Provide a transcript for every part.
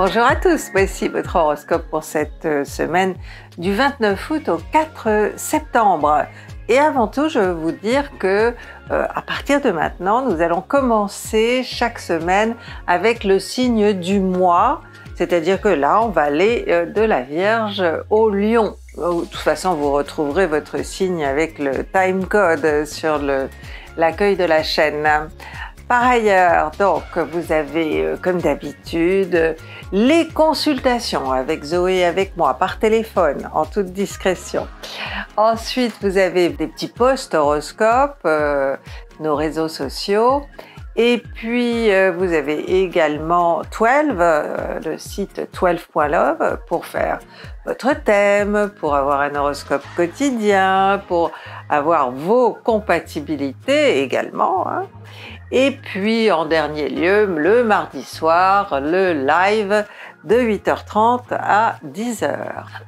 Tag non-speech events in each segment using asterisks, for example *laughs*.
Bonjour à tous, voici votre horoscope pour cette euh, semaine du 29 août au 4 septembre. Et avant tout, je veux vous dire que euh, à partir de maintenant, nous allons commencer chaque semaine avec le signe du mois, c'est-à-dire que là, on va aller euh, de la Vierge au Lion. De toute façon, vous retrouverez votre signe avec le time code sur l'accueil de la chaîne. Par ailleurs, donc, vous avez, euh, comme d'habitude, les consultations avec Zoé et avec moi par téléphone, en toute discrétion. Ensuite, vous avez des petits posts horoscopes, euh, nos réseaux sociaux. Et puis, euh, vous avez également 12, le site 12.love pour faire votre thème, pour avoir un horoscope quotidien, pour avoir vos compatibilités également. Hein. Et puis en dernier lieu, le mardi soir, le live de 8h30 à 10h.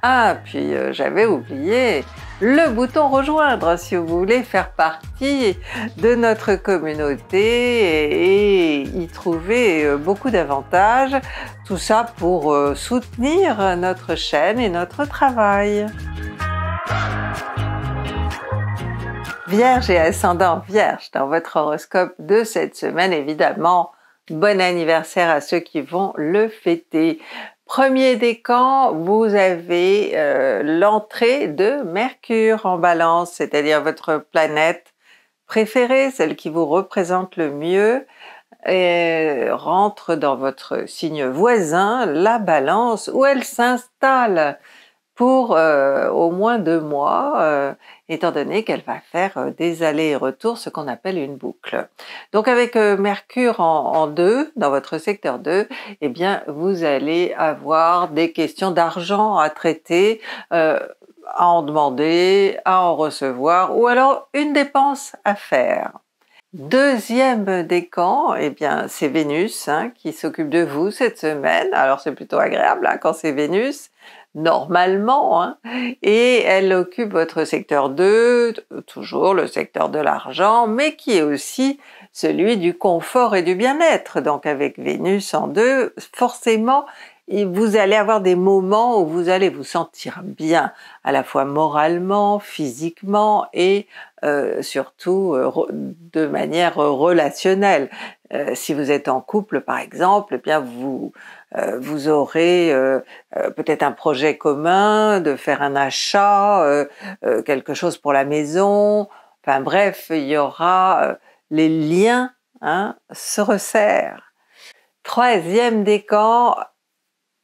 Ah, puis euh, j'avais oublié le bouton rejoindre si vous voulez faire partie de notre communauté et, y trouver euh, beaucoup d'avantages. Tout ça pour euh, soutenir notre chaîne et notre travail. Vierge et ascendant Vierge dans votre horoscope de cette semaine, évidemment, bon anniversaire à ceux qui vont le fêter. Premier décan, vous avez euh, l'entrée de Mercure en balance, c'est-à-dire votre planète préférée, celle qui vous représente le mieux, et euh, rentre dans votre signe voisin, la balance, où elle s'installe pour euh, au moins deux mois étant donné qu'elle va faire euh, des allers et retours, ce qu'on appelle une boucle. Donc avec euh, Mercure en, 2, dans votre secteur 2, eh bien vous allez avoir des questions d'argent à traiter. Euh, à en demander, à en recevoir, ou alors une dépense à faire. Deuxième décan, eh bien, c'est Vénus hein, qui s'occupe de vous cette semaine. Alors c'est plutôt agréable hein, quand c'est Vénus, normalement, hein. et elle occupe votre secteur 2, toujours le secteur de l'argent, mais qui est aussi celui du confort et du bien-être. Donc avec Vénus en 2, forcément, vous allez avoir des moments où vous allez vous sentir bien, à la fois moralement, physiquement et euh, surtout euh, de manière relationnelle. Euh, si vous êtes en couple, par exemple, eh bien vous euh, vous aurez euh, peut-être un projet commun de faire un achat, quelque chose pour la maison. Enfin bref, il y aura les liens hein, se resserrent. Troisième décan,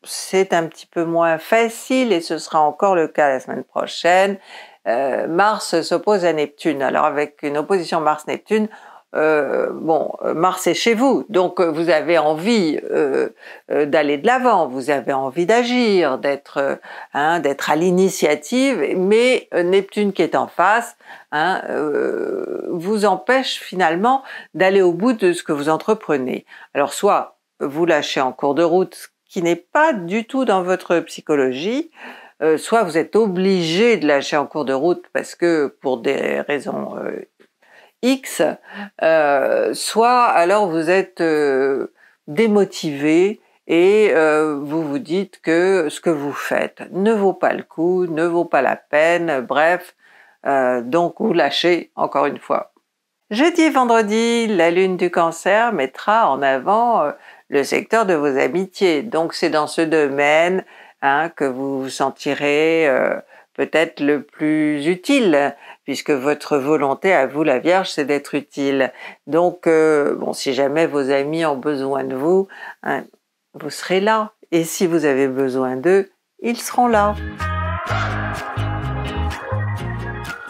c'est un petit peu moins facile et ce sera encore le cas la semaine prochaine. Mars s'oppose à Neptune. Alors avec une opposition Mars-Neptune, euh, bon, Mars est chez vous, donc euh, vous avez envie euh, d'aller de l'avant, vous avez envie d'agir, d'être hein, d'être à l'initiative, mais Neptune qui est en face hein, vous empêche finalement d'aller au bout de ce que vous entreprenez. Alors soit vous lâchez en cours de route, ce qui n'est pas du tout dans votre psychologie, soit vous êtes obligé de lâcher en cours de route parce que pour des raisons X, euh, soit alors vous êtes euh, démotivé et euh, vous vous dites que ce que vous faites ne vaut pas le coup, ne vaut pas la peine, bref, donc vous lâchez encore une fois. Jeudi et vendredi, la lune du cancer mettra en avant le secteur de vos amitiés, donc c'est dans ce domaine hein, que vous vous sentirez peut-être le plus utile puisque votre volonté à vous, la Vierge, c'est d'être utile. Donc, euh, bon, si jamais vos amis ont besoin de vous, hein, vous serez là. Et si vous avez besoin d'eux, ils seront là.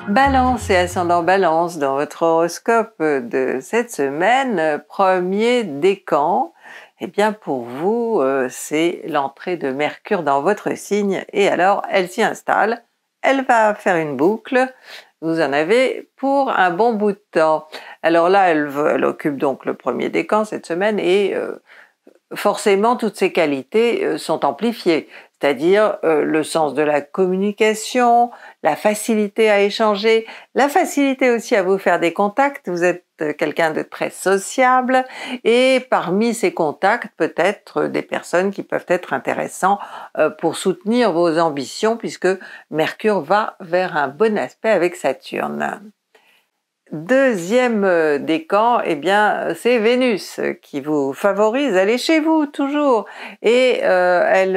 Balance et ascendant balance dans votre horoscope de cette semaine, premier décan, eh bien pour vous, euh, c'est l'entrée de Mercure dans votre signe et alors elle s'y installe, elle va faire une boucle vous en avez pour un bon bout de temps. Alors là, elle, elle occupe donc le premier décan cette semaine et euh, forcément toutes ses qualités euh, sont amplifiées, c'est-à-dire euh, le sens de la communication, la facilité à échanger, la facilité aussi à vous faire des contacts. Vous êtes quelqu'un de très sociable et parmi ses contacts peut-être des personnes qui peuvent être intéressantes euh, pour soutenir vos ambitions puisque Mercure va vers un bon aspect avec Saturne. Deuxième euh, décan, eh bien, c'est Vénus qui vous favorise. Elle est chez vous toujours et euh, elle,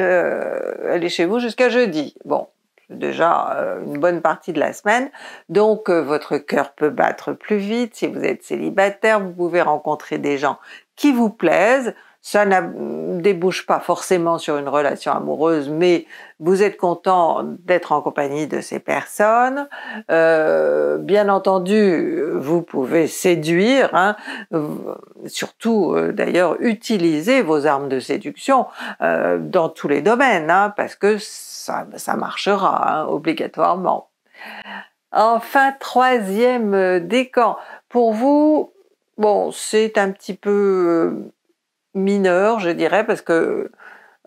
elle est chez vous jusqu'à jeudi. Bon, déjà euh, une bonne partie de la semaine. Donc euh, votre cœur peut battre plus vite. Si vous êtes célibataire, vous pouvez rencontrer des gens qui vous plaisent. Ça ne mm, débouche pas forcément sur une relation amoureuse, mais vous êtes content d'être en compagnie de ces personnes. Euh, bien entendu, vous pouvez séduire, hein. surtout d'ailleurs utiliser vos armes de séduction dans tous les domaines, hein, parce que ça, marchera hein, obligatoirement. Enfin, troisième euh, décan. Pour vous, bon, c'est un petit peu euh, mineur, je dirais, parce que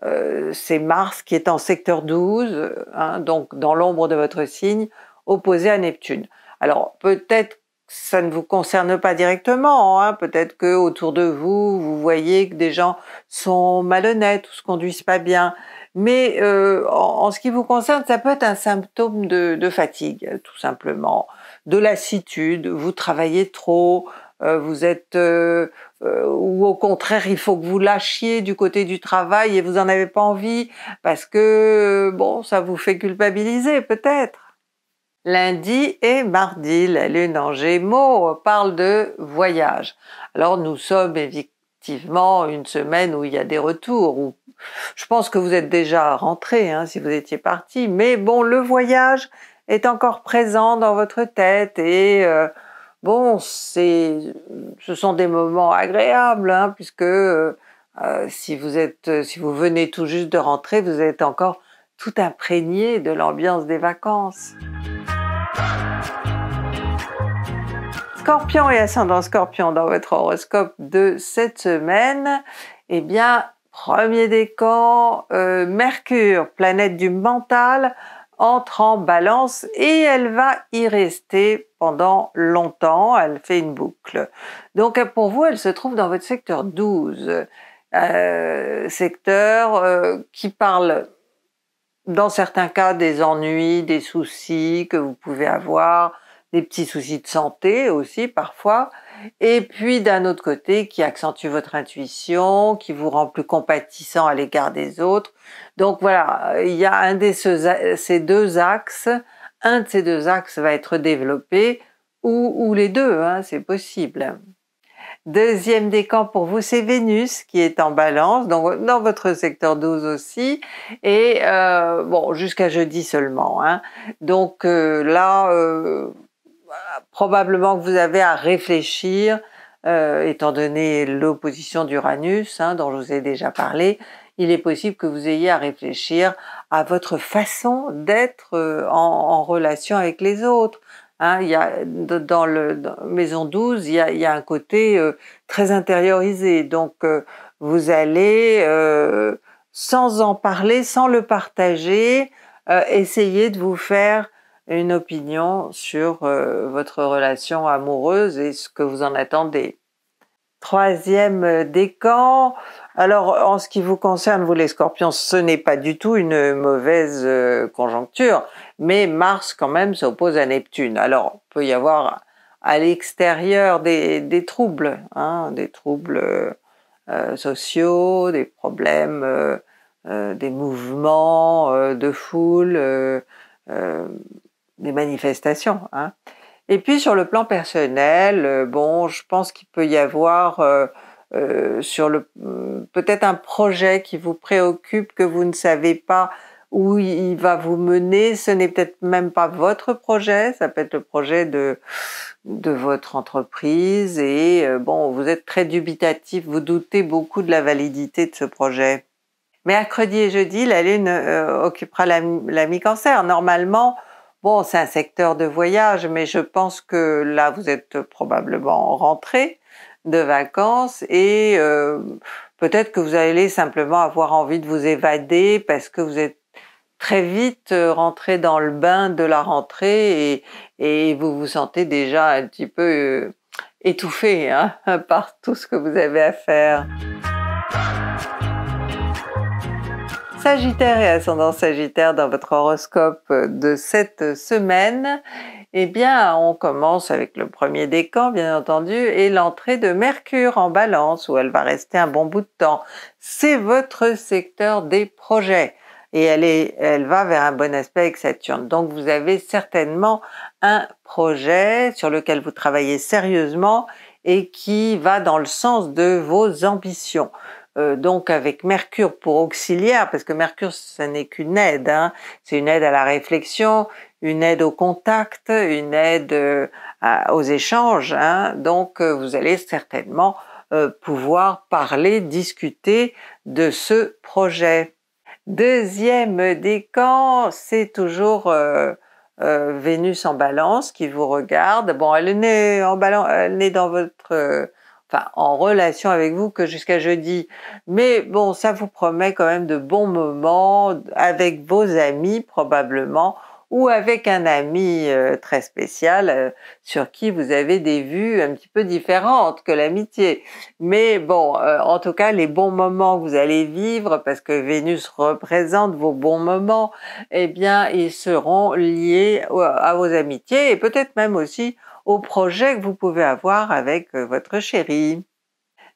euh, c'est Mars qui est en secteur 12, hein, donc dans l'ombre de votre signe, opposé à Neptune. Alors peut-être que ça ne vous concerne pas directement, hein, peut-être que autour de vous, vous voyez que des gens sont malhonnêtes ou se conduisent pas bien, mais euh, en, ce qui vous concerne, ça peut être un symptôme de, fatigue, tout simplement, de lassitude, vous travaillez trop, euh, vous êtes... Euh, ou au contraire, il faut que vous lâchiez du côté du travail et vous n'en avez pas envie, parce que, bon, ça vous fait culpabiliser peut-être. Lundi et mardi, la lune en gémeaux parle de voyage. Alors nous sommes effectivement une semaine où il y a des retours. Où je pense que vous êtes déjà rentré hein, si vous étiez parti, mais bon, le voyage est encore présent dans votre tête et euh, bon, c'est, ce sont des moments agréables hein, puisque euh, si vous êtes, si vous venez tout juste de rentrer, vous êtes encore tout imprégné de l'ambiance des vacances. Scorpion et ascendant Scorpion dans votre horoscope de cette semaine, eh bien, premier décan, euh, Mercure, planète du mental, entre en balance et elle va y rester pendant longtemps, elle fait une boucle. Donc pour vous, elle se trouve dans votre secteur 12, euh, secteur euh, qui parle dans certains cas des ennuis, des soucis que vous pouvez avoir, des petits soucis de santé aussi parfois, et puis d'un autre côté qui accentue votre intuition, qui vous rend plus compatissant à l'égard des autres. Donc voilà, il y a un de ces deux axes, un de ces deux axes va être développé, ou, les deux, hein, c'est possible. Deuxième décan pour vous, c'est Vénus qui est en balance, donc dans votre secteur 12 aussi, et euh, bon, jusqu'à jeudi seulement. Hein. Donc euh, là, euh, probablement que vous avez à réfléchir, euh, étant donné l'opposition d'Uranus, hein, dont je vous ai déjà parlé, il est possible que vous ayez à réfléchir à votre façon d'être euh, en, relation avec les autres. Hein, il y a, dans le maison 12, il y a, y a un côté euh, très intériorisé. Donc, euh, vous allez, sans en parler, sans le partager, essayer de vous faire une opinion sur euh, votre relation amoureuse et ce que vous en attendez. Troisième euh, décan, alors en ce qui vous concerne, vous les scorpions, ce n'est pas du tout une mauvaise euh, conjoncture, mais Mars quand même s'oppose à Neptune. Alors il peut y avoir à l'extérieur des, troubles, des troubles hein, sociaux, des problèmes, des mouvements de foule, des manifestations. Hein. Et puis sur le plan personnel, euh, bon, je pense qu'il peut y avoir euh, euh, sur le peut-être un projet qui vous préoccupe que vous ne savez pas où il va vous mener. Ce n'est peut-être même pas votre projet, ça peut être le projet de de votre entreprise et bon, vous êtes très dubitatif, vous doutez beaucoup de la validité de ce projet. Mercredi et jeudi, la lune occupera la, la mi-cancer. Normalement, Bon, c'est un secteur de voyage, mais je pense que là, vous êtes probablement rentré de vacances et euh, peut-être que vous allez simplement avoir envie de vous évader parce que vous êtes très vite euh, rentré dans le bain de la rentrée et, vous vous sentez déjà un petit peu euh, étouffé hein, *laughs* par tout ce que vous avez à faire. Sagittaire et ascendant Sagittaire dans votre horoscope de cette semaine, eh bien, on commence avec le premier décan, bien entendu, et l'entrée de Mercure en balance, où elle va rester un bon bout de temps. C'est votre secteur des projets et elle, est, elle va vers un bon aspect avec Saturne. Donc vous avez certainement un projet sur lequel vous travaillez sérieusement et qui va dans le sens de vos ambitions. Euh, donc avec Mercure pour auxiliaire, parce que Mercure, ça n'est qu'une aide, hein. c'est une aide à la réflexion, une aide au contact, une aide euh, aux échanges. Hein. donc, euh, vous allez certainement pouvoir parler, discuter de ce projet. Deuxième décan, c'est toujours Vénus en balance qui vous regarde. Bon, elle est en balance, elle est dans votre en relation avec vous que jusqu'à jeudi. Mais bon, ça vous promet quand même de bons moments avec vos amis probablement ou avec un ami euh, très spécial euh, sur qui vous avez des vues un petit peu différentes que l'amitié. Mais bon, euh, en tout cas, les bons moments que vous allez vivre, parce que Vénus représente vos bons moments, eh bien, ils seront liés à vos amitiés et peut-être même aussi au projet que vous pouvez avoir avec euh, votre chérie.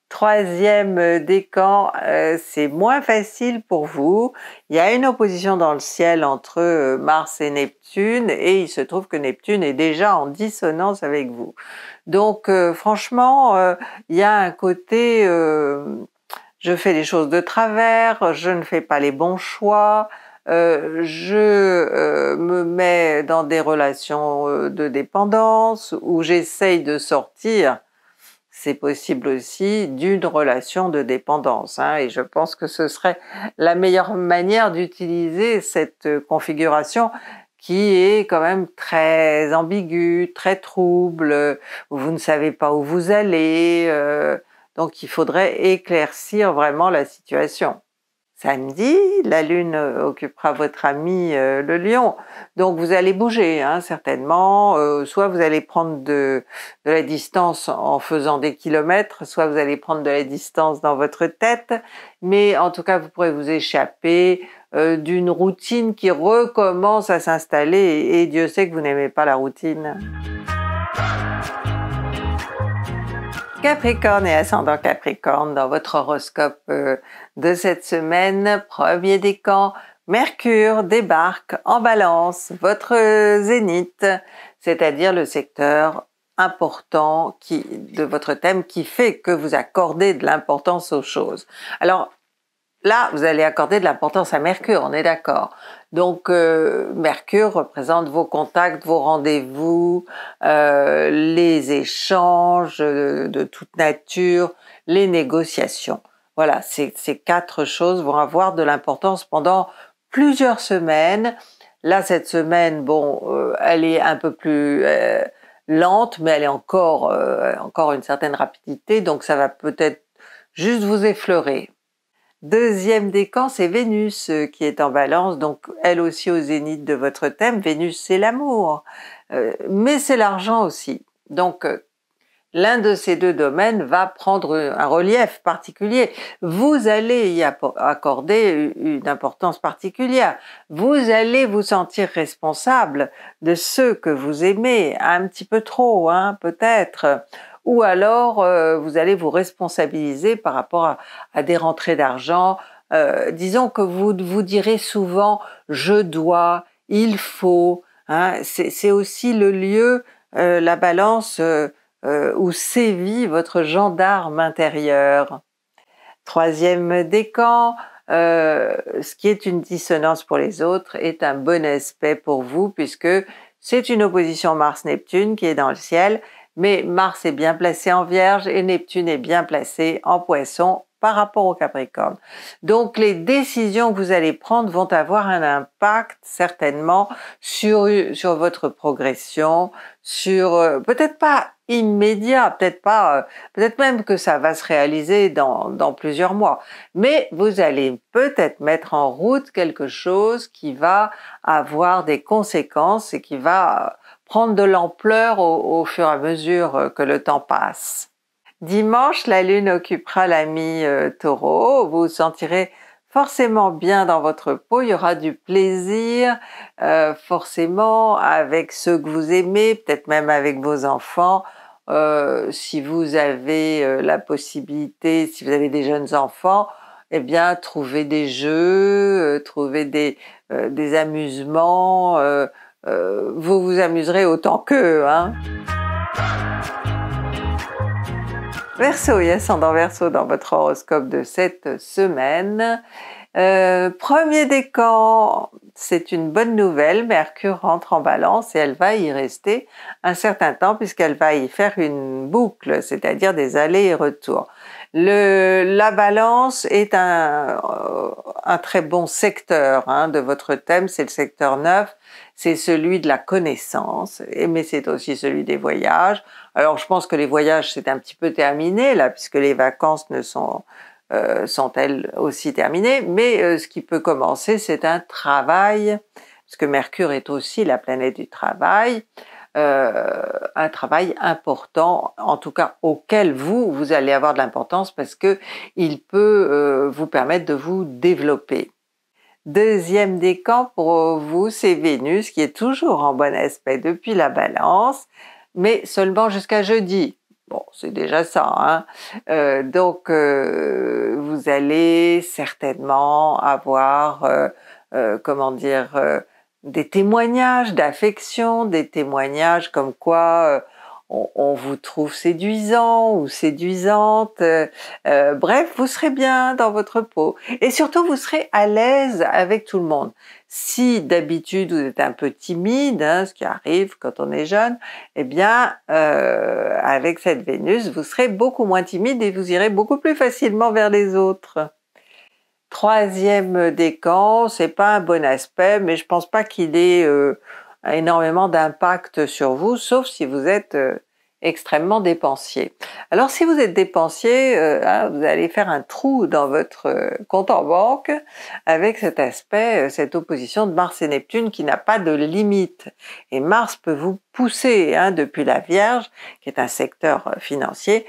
Troisième euh, décan, euh, c'est moins facile pour vous. Il y a une opposition dans le ciel entre Mars et Neptune et il se trouve que Neptune est déjà en dissonance avec vous. Donc franchement, il y a un côté je fais les choses de travers, je ne fais pas les bons choix, euh, je euh, me mets dans des relations euh, de dépendance où j'essaye de sortir, c'est possible aussi d'une relation de dépendance. Hein, et je pense que ce serait la meilleure manière d'utiliser cette configuration qui est quand même très ambiguë, très trouble, où vous ne savez pas où vous allez. donc il faudrait éclaircir vraiment la situation samedi, la Lune euh, occupera votre ami euh, le Lion. Donc vous allez bouger hein, certainement, euh, soit vous allez prendre de, la distance en faisant des kilomètres, soit vous allez prendre de la distance dans votre tête, mais en tout cas vous pourrez vous échapper d'une routine qui recommence à s'installer et Dieu sait que vous n'aimez pas la routine. Capricorne et ascendant Capricorne, dans votre horoscope euh, de cette semaine, premier décan, Mercure débarque en balance, votre zénith, c'est-à-dire le secteur important de votre thème qui fait que vous accordez de l'importance aux choses. Alors, Là, vous allez accorder de l'importance à Mercure, on est d'accord. Donc euh, Mercure représente vos contacts, vos rendez-vous, euh, les échanges de, toute nature, les négociations. Voilà, ces, quatre choses vont avoir de l'importance pendant plusieurs semaines. Là, cette semaine, bon, euh, elle est un peu plus lente, mais elle est encore, encore une certaine rapidité, donc ça va peut-être juste vous effleurer. Deuxième décan, c'est Vénus euh, qui est en balance, donc elle aussi au zénith de votre thème. Vénus, c'est l'amour, euh, mais c'est l'argent aussi. Donc, euh, l'un de ces deux domaines va prendre un relief particulier. Vous allez y accorder une importance particulière. Vous allez vous sentir responsable de ceux que vous aimez, un petit peu trop, hein, peut-être ou alors euh, vous allez vous responsabiliser par rapport à, des rentrées d'argent. Euh, disons que vous vous direz souvent je dois, il faut. Hein. c'est aussi le lieu, euh, la balance où sévit votre gendarme intérieur. Troisième décan, ce qui est une dissonance pour les autres est un bon aspect pour vous puisque c'est une opposition Mars-Neptune qui est dans le ciel mais Mars est bien placé en Vierge et Neptune est bien placé en Poisson par rapport au Capricorne. Donc les décisions que vous allez prendre vont avoir un impact certainement sur, sur votre progression, sur euh, peut-être pas immédiat, peut-être pas, euh, peut-être même que ça va se réaliser dans, dans plusieurs mois, mais vous allez peut-être mettre en route quelque chose qui va avoir des conséquences et qui va prendre de l'ampleur au, fur et à mesure euh, que le temps passe. Dimanche, la Lune occupera l'ami euh, taureau, vous vous sentirez forcément bien dans votre peau, il y aura du plaisir euh, forcément avec ceux que vous aimez, peut-être même avec vos enfants, si vous avez la possibilité, si vous avez des jeunes enfants, eh bien trouver des jeux, trouver des, des amusements, euh, vous vous amuserez autant qu'eux. Hein Verseau et ascendant Verseau dans votre horoscope de cette semaine. Euh, premier décan, c'est une bonne nouvelle, Mercure rentre en balance et elle va y rester un certain temps puisqu'elle va y faire une boucle, c'est-à-dire des allers et retours. Le, la balance est euh, un, très bon secteur hein, de votre thème, c'est le secteur 9, c'est celui de la connaissance, mais c'est aussi celui des voyages. Alors je pense que les voyages, c'est un petit peu terminé là, puisque les vacances ne sont, euh, elles aussi terminées, mais euh, ce qui peut commencer, c'est un travail, parce que Mercure est aussi la planète du travail. Euh, un travail important, en tout cas auquel vous, vous allez avoir de l'importance parce que peut euh, vous permettre de vous développer. Deuxième décan pour vous, c'est Vénus qui est toujours en bon aspect depuis la balance, mais seulement jusqu'à jeudi. Bon, c'est déjà ça. Hein. Euh, donc, vous allez certainement avoir, comment dire, des témoignages d'affection, des témoignages comme quoi euh, on, vous trouve séduisant ou séduisante. Euh, euh, bref, vous serez bien dans votre peau. Et surtout, vous serez à l'aise avec tout le monde. Si d'habitude vous êtes un peu timide, hein, ce qui arrive quand on est jeune, eh bien, avec cette Vénus, vous serez beaucoup moins timide et vous irez beaucoup plus facilement vers les autres. Troisième décan, c'est pas un bon aspect, mais je pense pas qu'il ait euh, énormément d'impact sur vous, sauf si vous êtes euh, extrêmement dépensier. Alors si vous êtes dépensier, euh, hein, vous allez faire un trou dans votre euh, compte en banque avec cet aspect, euh, cette opposition de Mars et Neptune qui n'a pas de limite. Et Mars peut vous pousser, hein, depuis la Vierge, qui est un secteur financier,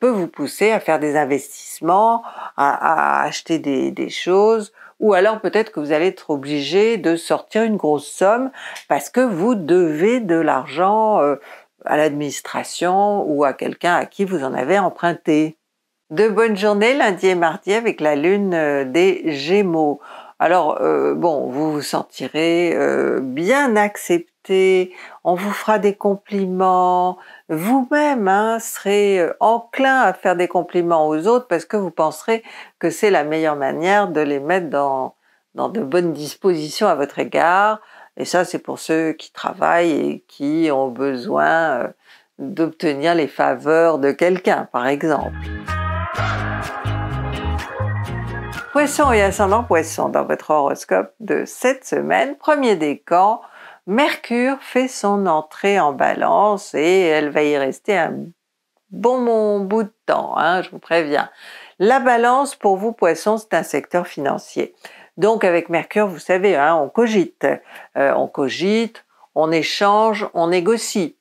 peut vous pousser à faire des investissements, à, acheter des, choses, ou alors peut-être que vous allez être obligé de sortir une grosse somme parce que vous devez de l'argent à l'administration ou à quelqu'un à qui vous en avez emprunté. De bonnes journées lundi et mardi avec la lune euh, des Gémeaux. Alors euh, bon, vous vous sentirez euh, bien accepté, on vous fera des compliments, vous-même hein, serez enclin à faire des compliments aux autres parce que vous penserez que c'est la meilleure manière de les mettre dans de bonnes dispositions à votre égard, et ça, c'est pour ceux qui travaillent et qui ont besoin euh, d'obtenir les faveurs de quelqu'un, par exemple. Poisson et ascendant poisson dans votre horoscope de cette semaine, premier décan, Mercure fait son entrée en balance et elle va y rester un bon bout de temps, hein, je vous préviens. La balance pour vous poisson, c'est un secteur financier. Donc avec Mercure, vous savez, hein, on cogite, euh, on cogite, on échange, on négocie.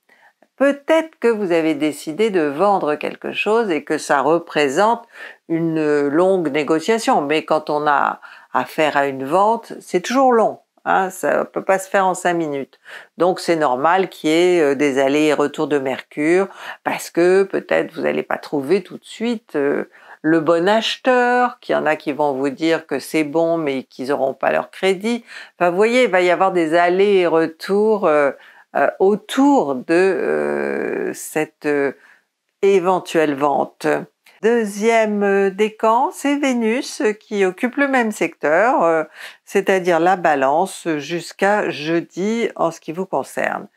Peut-être que vous avez décidé de vendre quelque chose et que ça représente une longue négociation, mais quand on a affaire à une vente, c'est toujours long. Hein, ça ne peut pas se faire en cinq minutes. Donc c'est normal qu'il y ait euh, des allers et retours de mercure parce que peut-être vous n'allez pas trouver tout de suite euh, le bon acheteur, qu'il y en a qui vont vous dire que c'est bon mais qu'ils n'auront pas leur crédit. Enfin, vous voyez, il va y avoir des allers et retours euh, euh, autour de euh, cette éventuelle vente. Deuxième décan, c'est Vénus qui occupe le même secteur, c'est-à-dire la balance jusqu'à jeudi en ce qui vous concerne.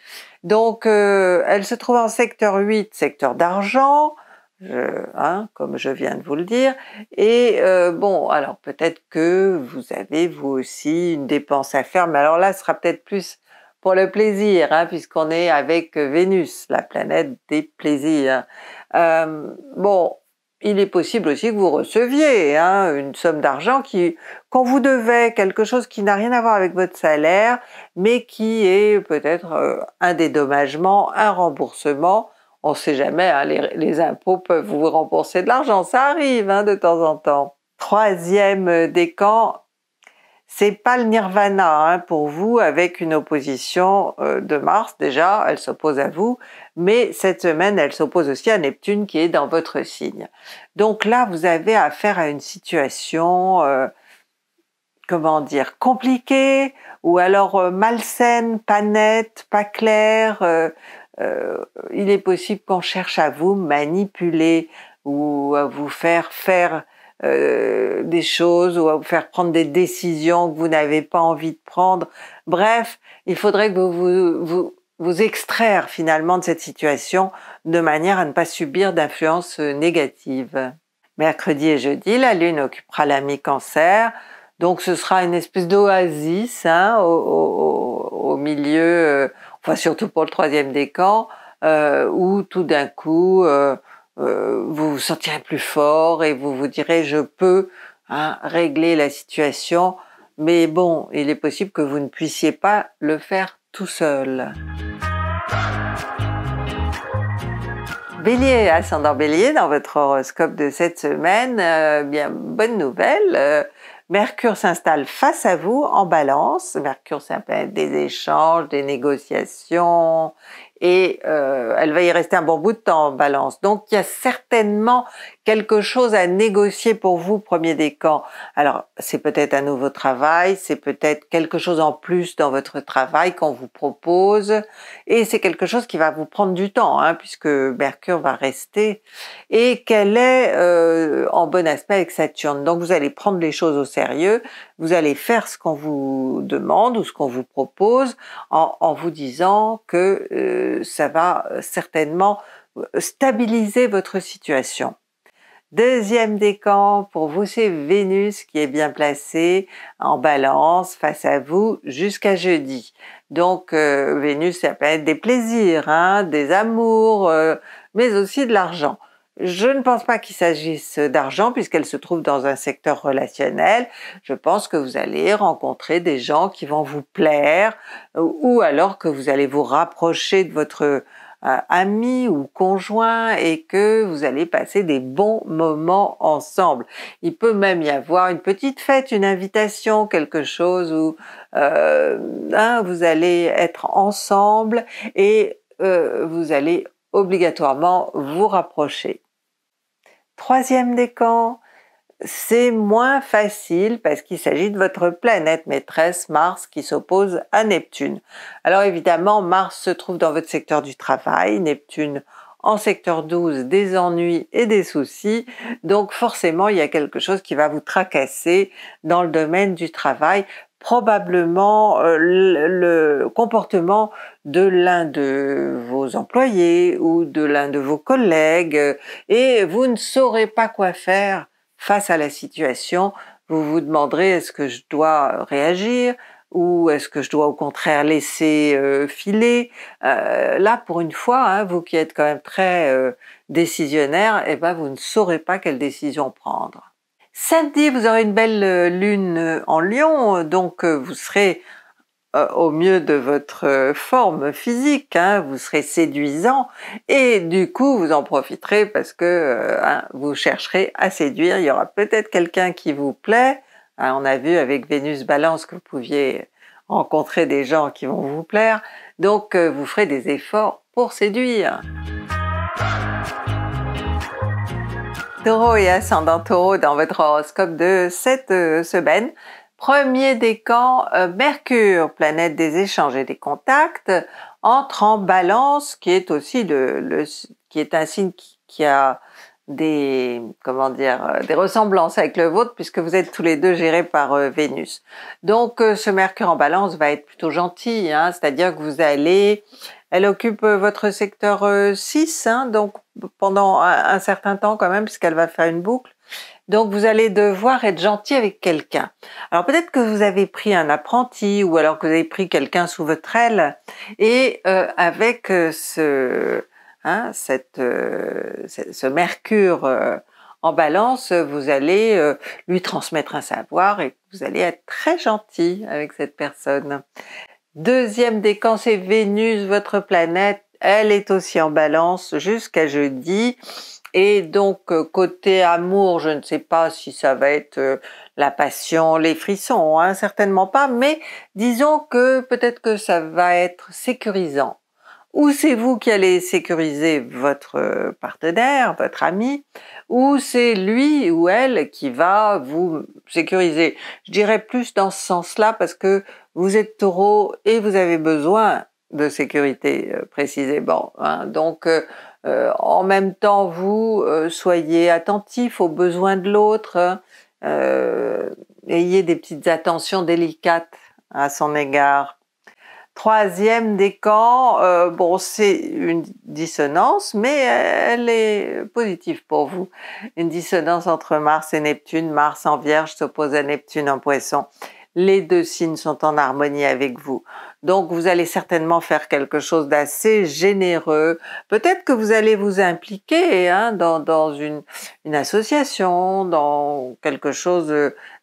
Donc, elle se trouve en secteur 8, secteur d'argent, euh, hein, comme je viens de vous le dire. Et euh, bon, alors peut-être que vous avez vous aussi une dépense à faire, mais alors là, ce sera peut-être plus pour le plaisir, hein, puisqu'on est avec Vénus, la planète des plaisirs. Euh, bon, il est possible aussi que vous receviez hein, une somme d'argent qui qu'on vous devait, quelque chose qui n'a rien à voir avec votre salaire, mais qui est peut-être euh, un dédommagement, un remboursement, on ne sait jamais, hein, les, impôts peuvent vous rembourser de l'argent, ça arrive hein, de temps en temps. Troisième euh, décan, c'est pas le nirvana hein, pour vous avec une opposition euh, de Mars déjà, elle s'oppose à vous, mais cette semaine elle s'oppose aussi à Neptune qui est dans votre signe. Donc là vous avez affaire à une situation, euh, comment dire, compliquée ou alors malsaine, pas nette, pas claire euh, il est possible qu'on cherche à vous manipuler ou à vous faire faire euh, des choses ou à vous faire prendre des décisions que vous n'avez pas envie de prendre. Bref, il faudrait que vous vous, vous, extraire finalement de cette situation de manière à ne pas subir d'influences négatives. Mercredi et jeudi, la Lune occupera l'ami cancer, donc ce sera une espèce d'oasis hein, au, milieu euh, surtout pour le troisième décan, euh, où tout d'un coup, euh, euh, vous vous sentirez plus fort et vous vous direz je peux hein, régler la situation, mais bon, il est possible que vous ne puissiez pas le faire tout seul. Bélier, ascendant Bélier, dans votre horoscope de cette semaine, euh, bien bonne nouvelle, Mercure s'installe face à vous en balance. Mercure, ça des échanges, des négociations, et euh, elle va y rester un bon bout de temps en balance. Donc il y a certainement quelque chose à négocier pour vous, premier décan. Alors, c'est peut-être un nouveau travail, c'est peut-être quelque chose en plus dans votre travail qu'on vous propose, et c'est quelque chose qui va vous prendre du temps, hein, puisque Mercure va rester, et qu'elle est euh, en bon aspect avec Saturne. Donc, vous allez prendre les choses au sérieux, vous allez faire ce qu'on vous demande ou ce qu'on vous propose, en, vous disant que euh, ça va certainement euh, stabiliser votre situation. Deuxième décan, pour vous, c'est Vénus qui est bien placée en balance face à vous jusqu'à jeudi. Donc euh, Vénus, ça peut être des plaisirs, hein, des amours, euh, mais aussi de l'argent. Je ne pense pas qu'il s'agisse d'argent puisqu'elle se trouve dans un secteur relationnel. Je pense que vous allez rencontrer des gens qui vont vous plaire ou alors que vous allez vous rapprocher de votre euh, amis ou conjoints et que vous allez passer des bons moments ensemble. Il peut même y avoir une petite fête, une invitation, quelque chose où euh, hein, vous allez être ensemble et euh, vous allez obligatoirement vous rapprocher. Troisième décan, c'est moins facile parce qu'il s'agit de votre planète maîtresse Mars qui s'oppose à Neptune. Alors évidemment, Mars se trouve dans votre secteur du travail, Neptune en secteur 12 des ennuis et des soucis. Donc forcément, il y a quelque chose qui va vous tracasser dans le domaine du travail, probablement euh, le comportement de l'un de vos employés ou de l'un de vos collègues et vous ne saurez pas quoi faire face à la situation, vous vous demanderez est-ce que je dois euh, réagir ou est-ce que je dois au contraire laisser euh, filer euh, Là, pour une fois, hein, vous qui êtes quand même très décisionnaire, eh ben, vous ne saurez pas quelle décision prendre. Samedi, vous aurez une belle lune en Lion, donc vous serez euh, au mieux de votre euh, forme physique, hein, vous serez séduisant et du coup vous en profiterez parce que euh, hein, vous chercherez à séduire, il y aura peut-être quelqu'un qui vous plaît, hein, on a vu avec Vénus Balance que vous pouviez rencontrer des gens qui vont vous plaire, donc vous ferez des efforts pour séduire. Taureau et ascendant Taureau dans votre horoscope de cette semaine, Premier décan, camps, euh, Mercure, planète des échanges et des contacts, entre en balance, qui est aussi le, qui est un signe qui, a des comment dire euh, des ressemblances avec le vôtre puisque vous êtes tous les deux gérés par euh, Vénus. Donc ce Mercure en Balance va être plutôt gentil, hein, c'est-à-dire que vous allez, elle occupe votre secteur 6, hein, donc pendant un, certain temps quand même puisqu'elle va faire une boucle. Donc vous allez devoir être gentil avec quelqu'un. Alors peut-être que vous avez pris un apprenti ou alors que vous avez pris quelqu'un sous votre aile et euh, avec euh, ce, hein, cette, euh, ce mercure en balance, vous allez lui transmettre un savoir et vous allez être très gentil avec cette personne. Deuxième décan, c'est Vénus, votre planète. Elle est aussi en balance jusqu'à jeudi. Et donc, euh, côté amour, je ne sais pas si ça va être euh, la passion, les frissons, hein, certainement pas, mais disons que peut-être que ça va être sécurisant. Ou c'est vous qui allez sécuriser votre euh, partenaire, votre ami, ou c'est lui ou elle qui va vous sécuriser. Je dirais plus dans ce sens-là parce que vous êtes taureau et vous avez besoin de sécurité précisément. Hein. Donc, euh, en même temps, vous euh, soyez attentif aux besoins de l'autre, hein. euh, ayez des petites attentions délicates à son égard. Troisième décan, bon, c'est une dissonance, mais elle est positive pour vous. Une dissonance entre Mars et Neptune. Mars en Vierge s'oppose à Neptune en Poisson les deux signes sont en harmonie avec vous. Donc vous allez certainement faire quelque chose d'assez généreux. Peut-être que vous allez vous impliquer hein, dans, une, association, dans quelque chose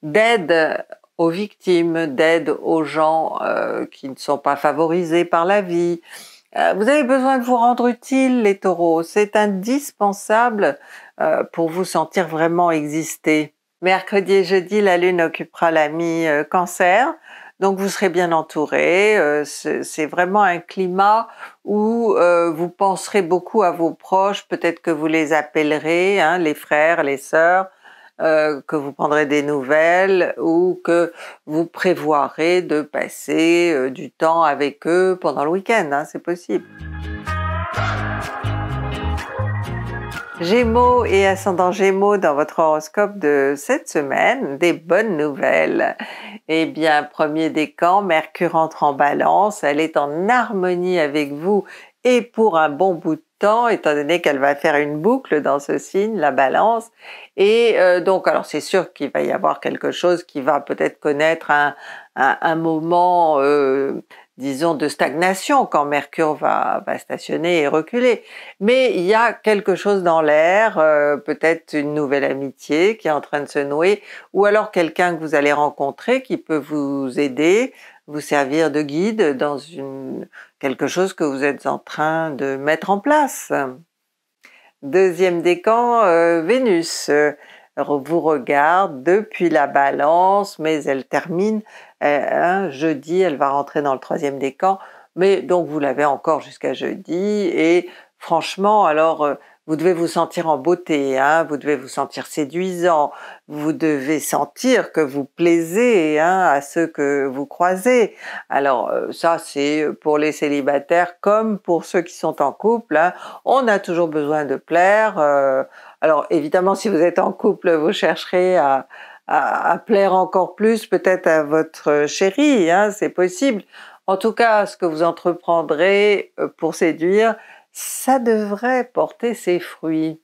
d'aide aux victimes, d'aide aux gens euh, qui ne sont pas favorisés par la vie. Euh, vous avez besoin de vous rendre utile, les taureaux. C'est indispensable euh, pour vous sentir vraiment exister. Mercredi et jeudi, la Lune occupera la mi-cancer, donc vous serez bien entouré. Euh, c'est vraiment un climat où euh, vous penserez beaucoup à vos proches, peut-être que vous les appellerez, hein, les frères, les sœurs, euh, que vous prendrez des nouvelles ou que vous prévoirez de passer du temps avec eux pendant le week-end, hein, c'est possible. Gémeaux et ascendant Gémeaux dans votre horoscope de cette semaine, des bonnes nouvelles. Eh bien, premier décan, Mercure entre en balance, elle est en harmonie avec vous et pour un bon bout de temps, étant donné qu'elle va faire une boucle dans ce signe, la balance. Et euh, donc, alors c'est sûr qu'il va y avoir quelque chose qui va peut-être connaître un, un, un moment euh, disons, de stagnation quand Mercure va, stationner et reculer. Mais il y a quelque chose dans l'air, euh, peut-être une nouvelle amitié qui est en train de se nouer, ou alors quelqu'un que vous allez rencontrer qui peut vous aider, vous servir de guide dans une, quelque chose que vous êtes en train de mettre en place. Deuxième décan, euh, Vénus euh, vous regarde depuis la balance, mais elle termine eh, hein, jeudi, elle va rentrer dans le troisième décan, mais donc vous l'avez encore jusqu'à jeudi, et franchement, alors euh, vous devez vous sentir en beauté, hein, vous devez vous sentir séduisant, vous devez sentir que vous plaisez hein, à ceux que vous croisez. Alors euh, ça c'est pour les célibataires comme pour ceux qui sont en couple, hein. on a toujours besoin de plaire. Euh. alors évidemment si vous êtes en couple, vous chercherez à, à, plaire encore plus peut-être à votre chérie, hein, c'est possible. En tout cas, ce que vous entreprendrez euh, pour séduire, ça devrait porter ses fruits.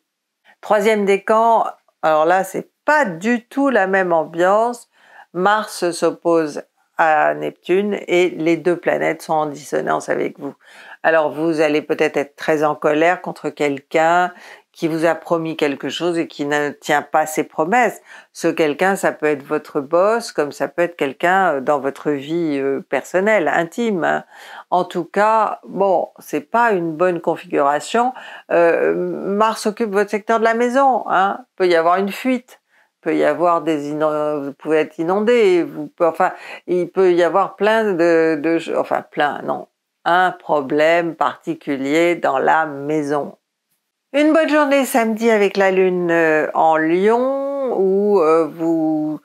Troisième décan, alors là, c'est pas du tout la même ambiance. Mars s'oppose à Neptune et les deux planètes sont en dissonance avec vous. Alors vous allez peut-être être très en colère contre quelqu'un qui vous a promis quelque chose et qui ne tient pas ses promesses. Ce quelqu'un, ça peut être votre boss, comme ça peut être quelqu'un euh, dans votre vie euh, personnelle, intime. Hein. En tout cas, bon, c'est pas une bonne configuration. Euh, Mars occupe votre secteur de la maison. Hein. Il peut y avoir une fuite. peut y avoir des vous pouvez être inondé. enfin, il peut y avoir plein de, de, enfin plein, non, un problème particulier dans la maison. Une bonne journée samedi avec la lune euh, en lion où euh, vous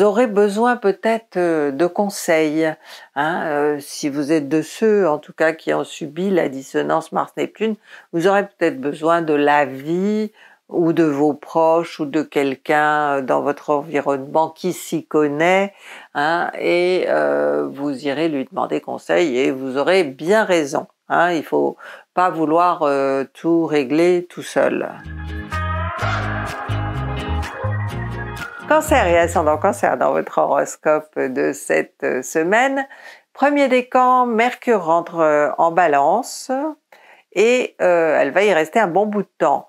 aurez besoin peut-être euh, de conseils. Hein, si vous êtes de ceux en tout cas qui ont subi la dissonance Mars-Neptune, vous aurez peut-être besoin de l'avis ou de vos proches ou de quelqu'un dans votre environnement qui s'y connaît hein, et vous irez lui demander conseil et vous aurez bien raison. Il hein, il faut pas vouloir euh, tout régler tout seul. Cancer et ascendant cancer dans votre horoscope de cette euh, semaine. Premier décan, Mercure rentre euh, en balance et elle va y rester un bon bout de temps.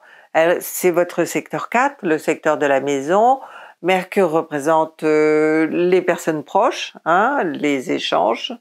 C'est votre secteur 4, le secteur de la maison. Mercure représente les personnes proches, hein, les échanges.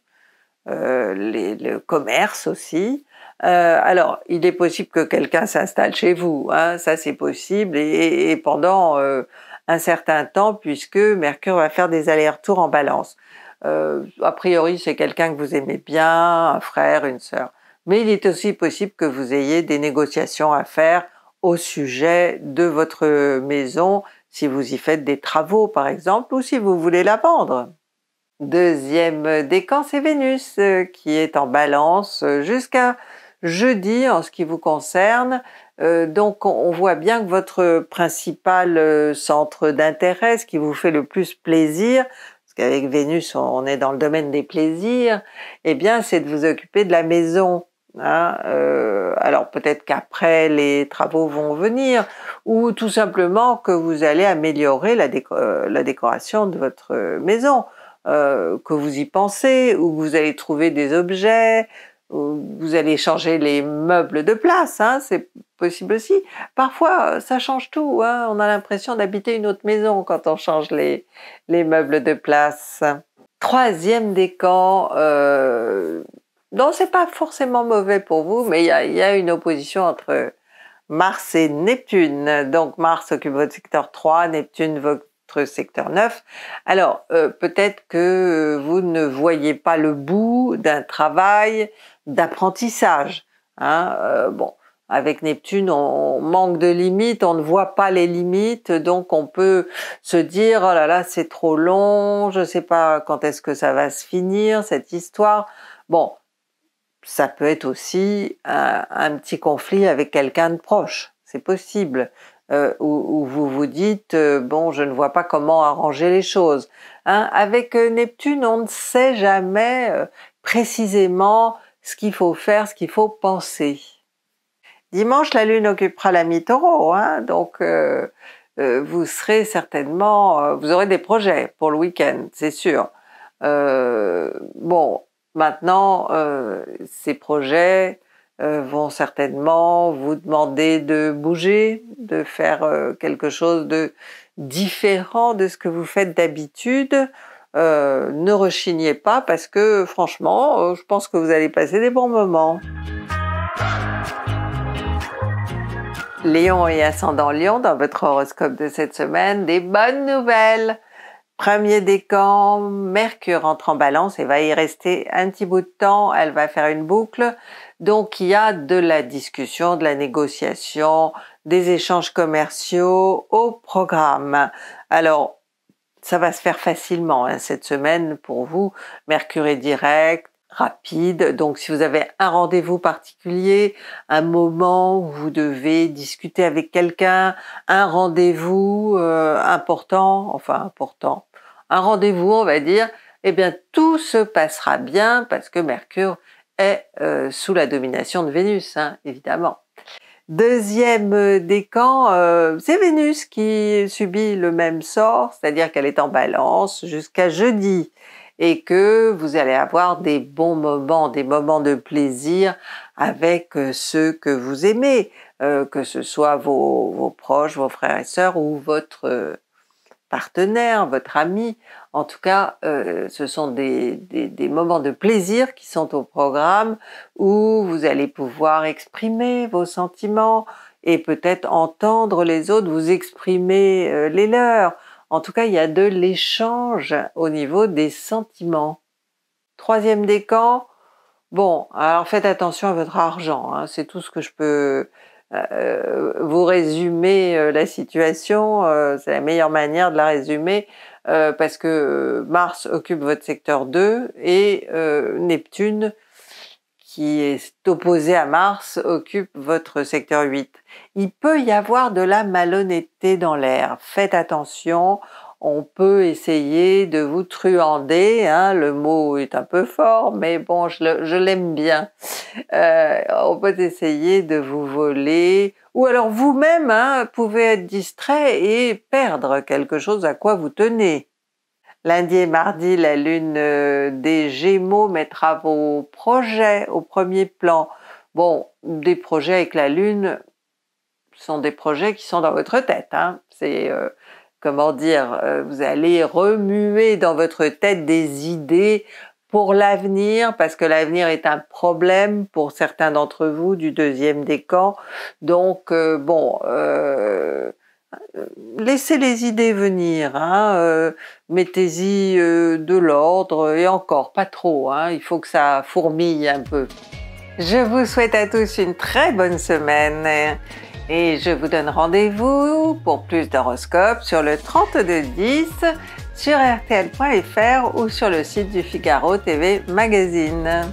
Euh, le commerce aussi. Euh, alors, il est possible que quelqu'un s'installe chez vous, hein, ça c'est possible, et, pendant euh, un certain temps, puisque Mercure va faire des allers-retours en balance. a priori, c'est quelqu'un que vous aimez bien, un frère, une sœur. Mais il est aussi possible que vous ayez des négociations à faire au sujet de votre maison, si vous y faites des travaux par exemple, ou si vous voulez la vendre. Deuxième décan, c'est Vénus euh, qui est en balance euh, jusqu'à jeudi en ce qui vous concerne. Euh, donc on voit bien que votre principal centre d'intérêt, ce qui vous fait le plus plaisir, parce qu'avec Vénus on est dans le domaine des plaisirs, eh bien c'est de vous occuper de la maison. Hein, alors peut-être qu'après les travaux vont venir, ou tout simplement que vous allez améliorer la décoration de votre maison. Euh, que vous y pensez, ou vous allez trouver des objets, ou vous allez changer les meubles de place, hein, c'est possible aussi. Parfois, euh, ça change tout, hein. on a l'impression d'habiter une autre maison quand on change les, meubles de place. Troisième décan, euh, non, c'est pas forcément mauvais pour vous, mais il y, a, une opposition entre Mars et Neptune. Donc Mars occupe votre secteur 3, Neptune secteur neuf. Alors, euh, peut-être que vous ne voyez pas le bout d'un travail d'apprentissage. Hein, euh, bon, avec Neptune, on manque de limites, on ne voit pas les limites, donc on peut se dire oh là là, c'est trop long, je ne sais pas quand est-ce que ça va se finir cette histoire. Bon, ça peut être aussi un petit conflit avec quelqu'un de proche, c'est possible. Euh, où, vous vous dites euh, bon, je ne vois pas comment arranger les choses. Hein. Avec euh, Neptune, on ne sait jamais précisément ce qu'il faut faire, ce qu'il faut penser. Dimanche, la Lune occupera la mi-taureau, hein, donc vous serez certainement, vous aurez des projets pour le week-end, c'est sûr. bon, maintenant, ces projets, euh, vont certainement vous demander de bouger, de faire euh, quelque chose de différent de ce que vous faites d'habitude. Euh, ne rechignez pas parce que franchement, je pense que vous allez passer des bons moments. Léon et ascendant Lion dans votre horoscope de cette semaine, des bonnes nouvelles Premier décan, Mercure entre en balance et va y rester un petit bout de temps, elle va faire une boucle. Donc il y a de la discussion, de la négociation, des échanges commerciaux au programme. Alors ça va se faire facilement hein, cette semaine pour vous. Mercure est direct, rapide. Donc si vous avez un rendez-vous particulier, un moment où vous devez discuter avec quelqu'un, un rendez-vous euh, important, enfin important, un rendez-vous, on va dire, eh bien tout se passera bien parce que Mercure est euh, sous la domination de Vénus, hein, évidemment. Deuxième euh, décan, euh, c'est Vénus qui subit le même sort, c'est-à-dire qu'elle est en balance jusqu'à jeudi et que vous allez avoir des bons moments, des moments de plaisir avec ceux que vous aimez, que ce soit vos, vos, proches, vos frères et sœurs ou votre partenaire, votre ami. En tout cas, euh, ce sont des, des, moments de plaisir qui sont au programme où vous allez pouvoir exprimer vos sentiments et peut-être entendre les autres vous exprimer euh, les leurs. En tout cas, il y a de l'échange au niveau des sentiments. Troisième décan, bon, alors faites attention à votre argent, hein. c'est tout ce que je peux euh, vous résumez euh, la situation, euh, c'est la meilleure manière de la résumer parce que Mars occupe votre secteur 2 et Neptune qui est opposé à Mars occupe votre secteur 8. Il peut y avoir de la malhonnêteté dans l'air. Faites attention, on peut essayer de vous truander, hein, le mot est un peu fort, mais bon, je l'aime bien. Euh, on peut essayer de vous voler, ou alors vous-même hein, pouvez être distrait et perdre quelque chose à quoi vous tenez. Lundi et mardi, la lune euh, des Gémeaux mettra vos projets au premier plan. Bon, des projets avec la lune sont des projets qui sont dans votre tête. Hein. C'est euh, comment dire, euh, vous allez remuer dans votre tête des idées pour l'avenir, parce que l'avenir est un problème pour certains d'entre vous du deuxième décan. Donc, euh, bon, euh, laissez les idées venir, hein, mettez-y de l'ordre, et encore, pas trop, hein, il faut que ça fourmille un peu. Je vous souhaite à tous une très bonne semaine. Et je vous donne rendez-vous pour plus d'horoscopes sur le 3210 sur rtl.fr ou sur le site du Figaro TV Magazine.